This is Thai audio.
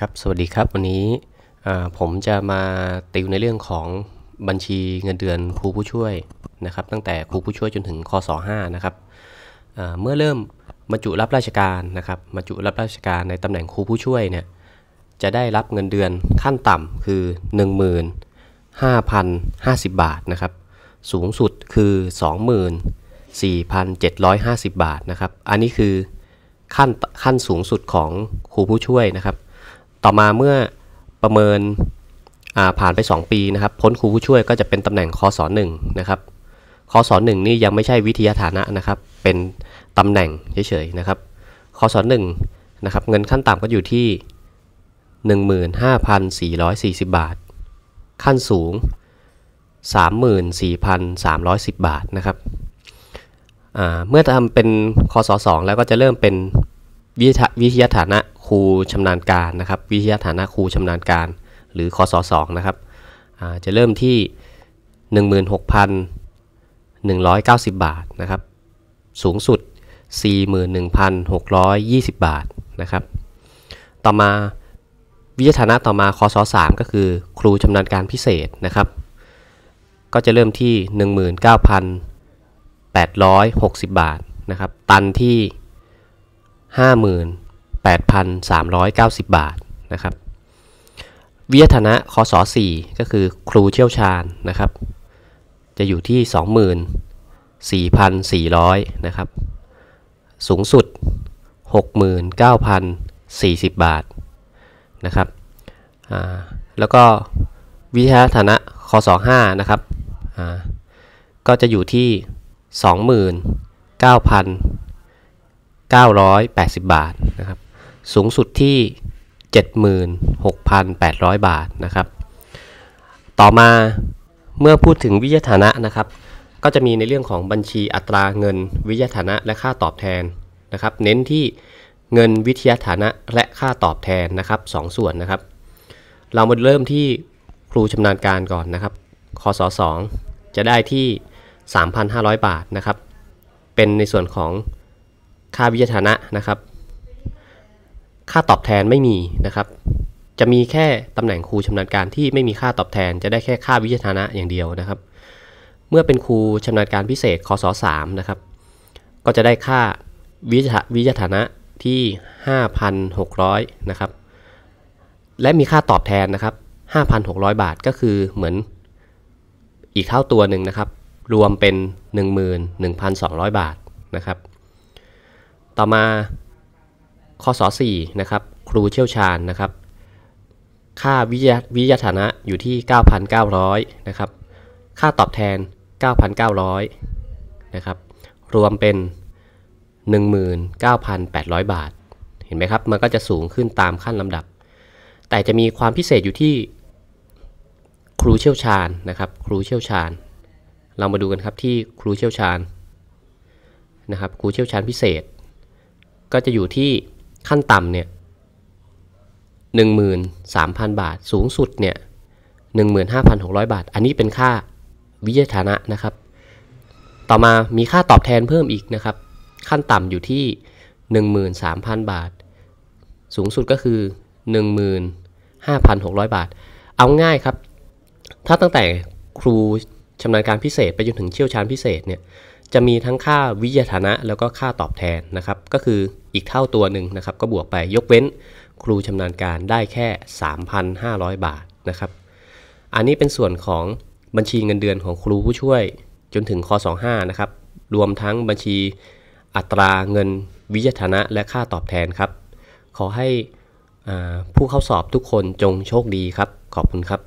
ครับสวัสดีครับวันนี้ผมจะมาติวในเรื่องของบัญชีเงินเดือนครูผู้ช่วยนะครับตั้งแต่ครูผู้ช่วยจนถึงคศ5นะครับเมื่อเริ่มมาจุรับราชการนะครับมาจุรับราชการในตำแหน่งครูผู้ช่วยเนี่ยจะได้รับเงินเดือนขั้นต่ำคือ15,050 บาทนะครับ สูงสุดคือ 24,750 บาทนะครับ อันนี้คือขั้นขั้นสูงสุดของครูผู้ช่วยนะครับต่อมาเมื่อประเมินผ่านไป 2 ปีนะครับพ้นครูผู้ช่วยก็จะเป็นตำแหน่งคอสอหนึ่งนะครับคอสอหนึ่งนี่ยังไม่ใช่วิทยาฐานะนะครับ เป็นตำแหน่งเฉยๆนะครับคอสอหนึ่งนะครับเงินขั้นต่ำก็อยู่ที่ 15,440 บาท ขั้นสูง 34,310 บาทนะครับเมื่อทำเป็นคอสอ2แล้วก็จะเริ่มเป็นวิทยาฐานะครูชำนาญการนะครับวิทยาฐานะครูชำนาญการหรือคอสองนะครับจะเริ่มที่ 16,190 บาทนะครับสูงสุด 41,620 บาทนะครับต่อมาวิทยาฐานะต่อมาคอสามก็คือครูชำนาญการพิเศษนะครับ ก็จะเริ่มที่ 19,860 บาทนะครับตันที่ 50,000 8,390 บาทนะครับ วิทยานะคอ4ก็คือครูเชี่ยวชาญนะครับ จะอยู่ที่24,400นะครับ สูงสุด 69,040 บาทนะครับแล้วก็วิทยาฐานะคอ5นะครับก็จะอยู่ที่ 29,980 บาทนะครับสูงสุดที่ 76,800 บาทนะครับ ต่อมาเมื่อพูดถึงวิยฐานะนะครับ ก็จะมีในเรื่องของบัญชีอัตราเงินวิยฐานะและค่าตอบแทนนะครับ เน้นที่เงินวิทยาฐานะและค่าตอบแทนนะครับ2สส่วนนะครับ เรามาเริ่มที่ครูชำนาญการก่อนนะครับคอสอ2จะได้ที่ 3,500 บาทนะครับ เป็นในส่วนของค่าวิทยฐานะนะครับค่าตอบแทนไม่มีนะครับ จะมีแค่ตำแหน่งครูชำนาญการที่ไม่มีค่าตอบแทนจะได้แค่ค่าวิชาฐานะอย่างเดียวนะครับ เมื่อเป็นครูชำนาญการพิเศษคสา3นะครับ ก็จะได้ค่าวิชาวิชาฐานะที่ 5,600นะครับ และมีค่าตอบแทนนะครับ 5,600 บาทก็คือเหมือนอีกเท่าตัวหนึ่งนะครับ รวมเป็น 11,200 บาทนะครับ ต่อมาข้อสอ4นะครับ ครูเชี่ยวชาญนะครับ ค่าวิยวิยฐานะอยู่ที่ 9,900 นะครับ ค่าตอบแทน 9,900นะครับ รวมเป็น 19,800 บาท เห็นไหมครับ มันก็จะสูงขึ้นตามขั้นลำดับ แต่จะมีความพิเศษอยู่ที่ครูเชี่ยวชาญนะครับ ครูเชี่ยวชาญ เรามาดูกันครับที่ครูเชี่ยวชาญนะครับ ครูเชี่ยวชาญพิเศษ ก็จะอยู่ที่ขั้นต่ำเนี่ยหนึ่งหมื่นสามพันบาท สูงสุดเนี่ยหนึ่งหมื่นห้าพันหกร้อยบาท อันนี้เป็นค่าวิยฐานะนะครับ ต่อมามีค่าตอบแทนเพิ่มอีกนะครับ ขั้นต่ำอยู่ที่หนึ่งหมื่นสามพันบาท สูงสุดก็คือหนึ่งหมื่นห้าพันหกร้อยบาท เอาง่ายครับ ถ้าตั้งแต่ครูชำนาญการพิเศษ ไปจนถึงเชี่ยวชาญพิเศษเนี่ยจะมีทั้งค่าวิยฐานะแล้วก็ค่าตอบแทนนะครับก็คืออีกเท่าตัวหนึ่งนะครับก็บวกไปยกเว้นครูชำนาญการได้แค่ 3,500 บาทนะครับ อันนี้เป็นส่วนของบัญชีเงินเดือนของครูผู้ช่วยจนถึงคอ25นะครับรวมทั้งบัญชีอัตราเงินวิยฐานะและค่าตอบแทนครับ ขอให้ผู้เข้าสอบทุกคนจงโชคดีครับ ขอบคุณครับ